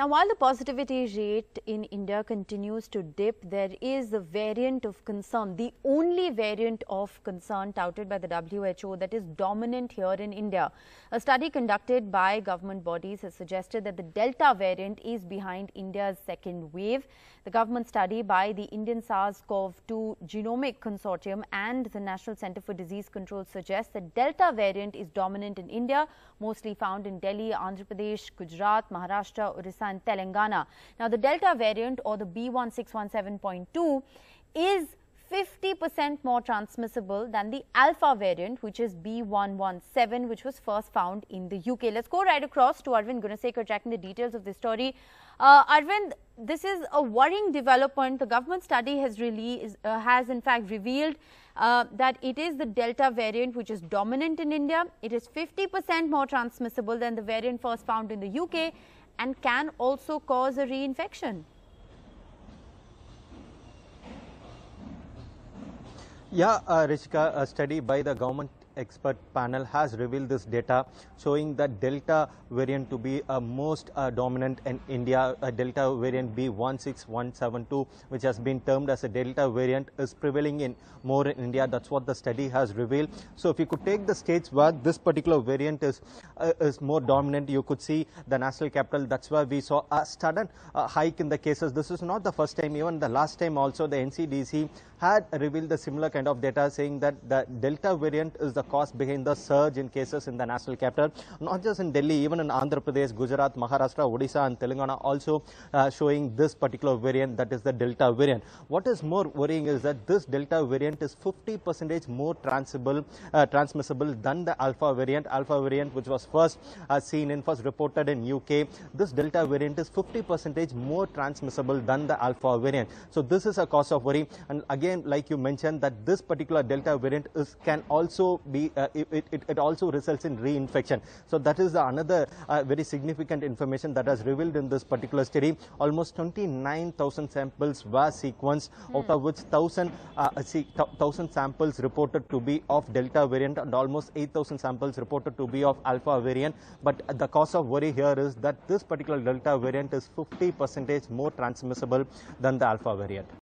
Now, while the positivity rate in India continues to dip, there is a variant of concern, the only variant of concern touted by the WHO that is dominant here in India. A study conducted by government bodies has suggested that the Delta variant is behind India's second wave. The government study by the Indian SARS-CoV-2 Genomic Consortium and the National Center for Disease Control suggests that Delta variant is dominant in India, mostly found in Delhi, Andhra Pradesh, Gujarat, Maharashtra, Orissa and Telangana. Now, the Delta variant or the B1617.2 is 50% more transmissible than the alpha variant, which is B117, which was first found in the UK. Let's go right across to Arvind Gunasekhar tracking the details of this story. Uh, Arvind, this is a worrying development. The government study has really is, uh, has in fact revealed uh, that it is the Delta variant which is dominant in India. It is 50% more transmissible than the variant first found in the UK and can also cause a reinfection. Yeah, uh, Rishika, a study by the government expert panel has revealed this data showing that Delta variant to be a uh, most uh, dominant in India. Uh, Delta variant B16172, which has been termed as a Delta variant, is prevailing in more in India. That's what the study has revealed. So if you could take the states where this particular variant is, uh, is more dominant, you could see the national capital. That's where we saw a sudden uh, hike in the cases. This is not the first time, even the last time also the NCDC had revealed the similar kind of data saying that the Delta variant is the cause behind the surge in cases in the national capital. Not just in Delhi, even in Andhra Pradesh, Gujarat, Maharashtra, Odisha and Telangana also uh, showing this particular variant that is the Delta variant. What is more worrying is that this Delta variant is 50 percentage more transmissible, uh, transmissible than the Alpha variant. Alpha variant which was first uh, seen in, first reported in UK. This Delta variant is 50 percentage more transmissible than the Alpha variant. So this is a cause of worry and again like you mentioned that this particular Delta variant is, can also be uh, it, it, it, also results in reinfection. So that is another uh, very significant information that has revealed in this particular study. Almost 29,000 samples were sequenced, hmm. out of which 1,000 uh, thousand samples reported to be of delta variant and almost 8,000 samples reported to be of alpha variant. But the cause of worry here is that this particular delta variant is 50 percent more transmissible than the alpha variant.